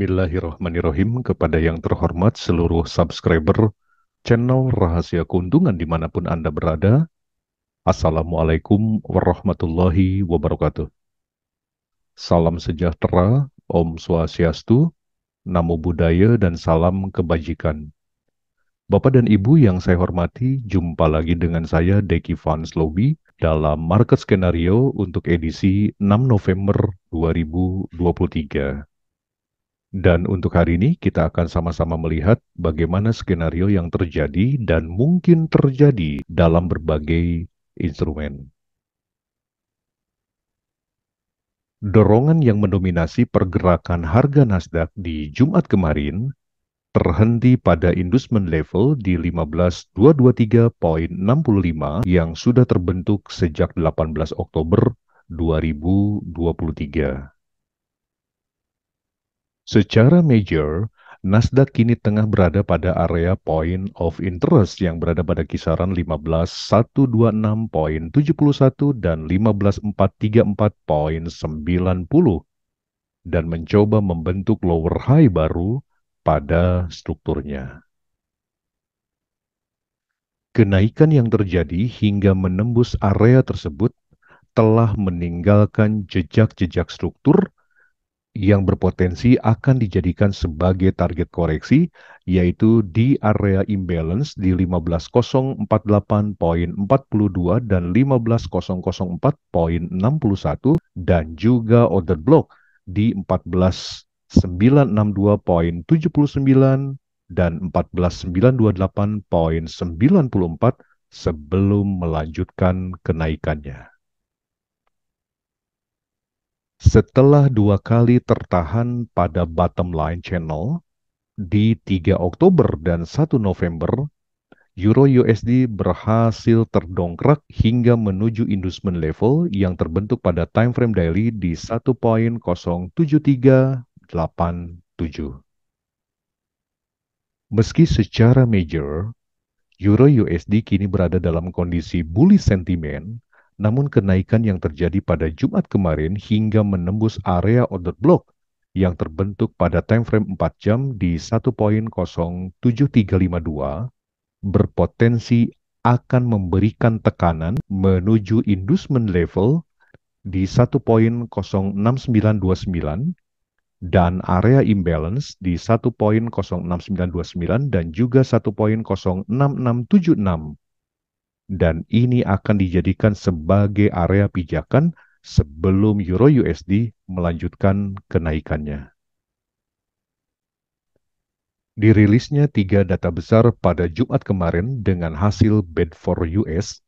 Bismillahirrahmanirrahim kepada yang terhormat seluruh subscriber channel Rahasia Keuntungan dimanapun Anda berada. Assalamualaikum warahmatullahi wabarakatuh. Salam sejahtera, Om Swastiastu, Namo Buddhaya, dan salam kebajikan. Bapak dan Ibu yang saya hormati, jumpa lagi dengan saya Deki Van Lobby dalam Market Skenario untuk edisi 6 November 2023. Dan untuk hari ini kita akan sama-sama melihat bagaimana skenario yang terjadi dan mungkin terjadi dalam berbagai instrumen. Dorongan yang mendominasi pergerakan harga Nasdaq di Jumat kemarin terhenti pada inducement level di 15223.65 yang sudah terbentuk sejak 18 Oktober 2023. Secara major, Nasdaq kini tengah berada pada area point of interest yang berada pada kisaran 15126.71 dan 15434.90 dan mencoba membentuk lower high baru pada strukturnya. Kenaikan yang terjadi hingga menembus area tersebut telah meninggalkan jejak-jejak struktur yang berpotensi akan dijadikan sebagai target koreksi, yaitu di area imbalance di 15048.42 dan 15004.61 dan juga order block di 14962.79 dan 14928.94 sebelum melanjutkan kenaikannya. Setelah dua kali tertahan pada bottom line channel di 3 Oktober dan 1 November, Euro USD berhasil terdongkrak hingga menuju inducement level yang terbentuk pada time frame daily di 1.07387. Meski secara major, Euro USD kini berada dalam kondisi bullish sentiment namun kenaikan yang terjadi pada Jumat kemarin hingga menembus area order block yang terbentuk pada time frame 4 jam di 1.07352 berpotensi akan memberikan tekanan menuju inducement level di 1.06929 dan area imbalance di 1.06929 dan juga 1.06676 dan ini akan dijadikan sebagai area pijakan sebelum euro USD melanjutkan kenaikannya. Dirilisnya tiga data besar pada Jumat kemarin dengan hasil bed for US,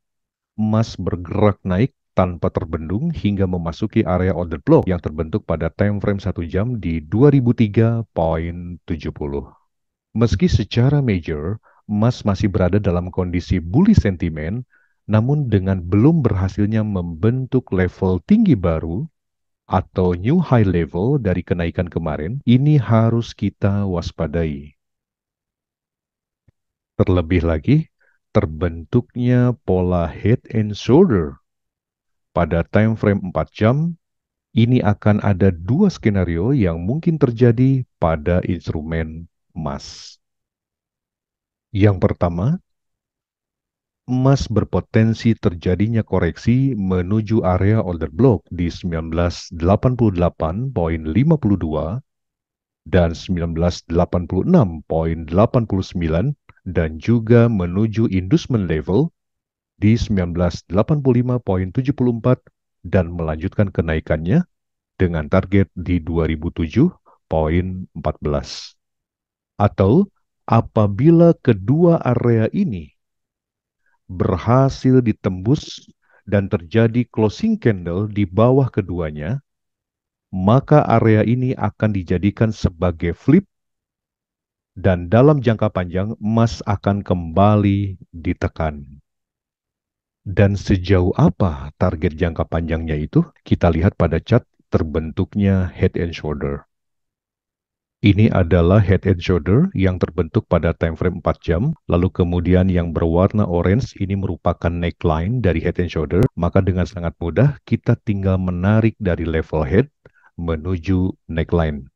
emas bergerak naik tanpa terbendung hingga memasuki area order block yang terbentuk pada time frame 1 jam di 2003.70. Meski secara major Emas masih berada dalam kondisi bullish sentimen, namun dengan belum berhasilnya membentuk level tinggi baru atau new high level dari kenaikan kemarin, ini harus kita waspadai. Terlebih lagi, terbentuknya pola head and shoulder pada time frame 4 jam, ini akan ada dua skenario yang mungkin terjadi pada instrumen emas. Yang pertama, emas berpotensi terjadinya koreksi menuju area order block di 1988.52 dan 1986.89 dan juga menuju inducement level di 1985.74 dan melanjutkan kenaikannya dengan target di 2007.14 atau apabila kedua area ini berhasil ditembus dan terjadi closing candle di bawah keduanya, maka area ini akan dijadikan sebagai flip dan dalam jangka panjang emas akan kembali ditekan. Dan sejauh apa target jangka panjangnya itu? Kita lihat pada cat terbentuknya head and shoulder. Ini adalah head and shoulder yang terbentuk pada time frame 4 jam, lalu kemudian yang berwarna orange ini merupakan neckline dari head and shoulder, maka dengan sangat mudah kita tinggal menarik dari level head menuju neckline.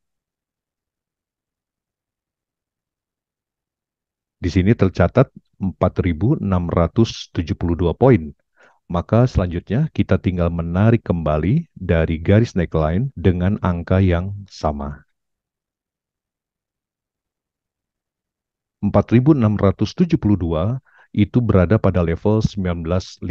Di sini tercatat 4.672 poin. Maka selanjutnya kita tinggal menarik kembali dari garis neckline dengan angka yang sama. 4672 itu berada pada level 1915.27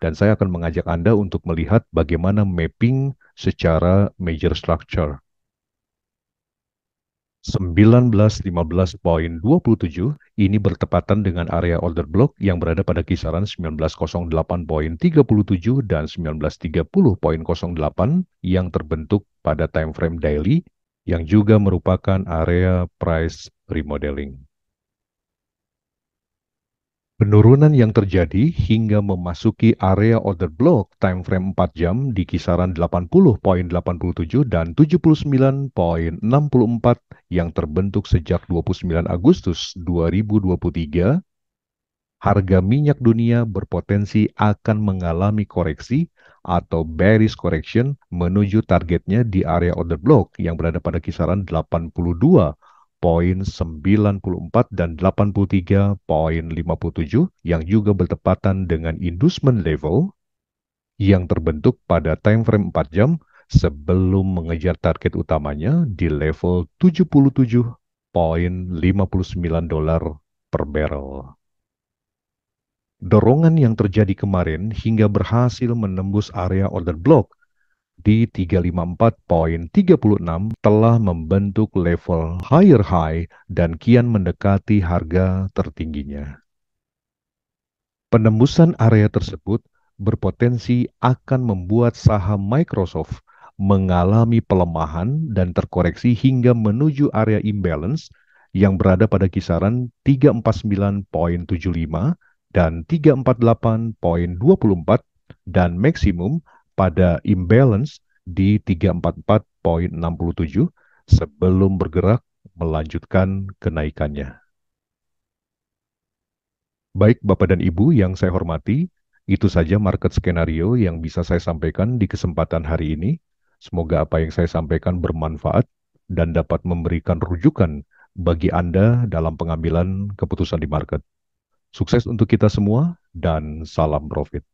dan saya akan mengajak Anda untuk melihat bagaimana mapping secara major structure. 1915.27 ini bertepatan dengan area order block yang berada pada kisaran 1908.37 dan 1930.08 yang terbentuk pada time frame daily yang juga merupakan area price remodeling. Penurunan yang terjadi hingga memasuki area order block time frame 4 jam di kisaran 80.87 dan 79.64 yang terbentuk sejak 29 Agustus 2023, harga minyak dunia berpotensi akan mengalami koreksi atau bearish correction menuju targetnya di area order block yang berada pada kisaran 82 poin 94 dan 83 poin 57 yang juga bertepatan dengan inducement level yang terbentuk pada time frame 4 jam sebelum mengejar target utamanya di level 77 poin 59 dolar per barrel dorongan yang terjadi kemarin hingga berhasil menembus area order block di 354.36 telah membentuk level higher high dan kian mendekati harga tertingginya. Penembusan area tersebut berpotensi akan membuat saham Microsoft mengalami pelemahan dan terkoreksi hingga menuju area imbalance yang berada pada kisaran 349.75 dan 348.24 dan maksimum pada imbalance di 344.67 sebelum bergerak melanjutkan kenaikannya. Baik Bapak dan Ibu yang saya hormati, itu saja market skenario yang bisa saya sampaikan di kesempatan hari ini. Semoga apa yang saya sampaikan bermanfaat dan dapat memberikan rujukan bagi Anda dalam pengambilan keputusan di market. Sukses untuk kita semua dan salam profit.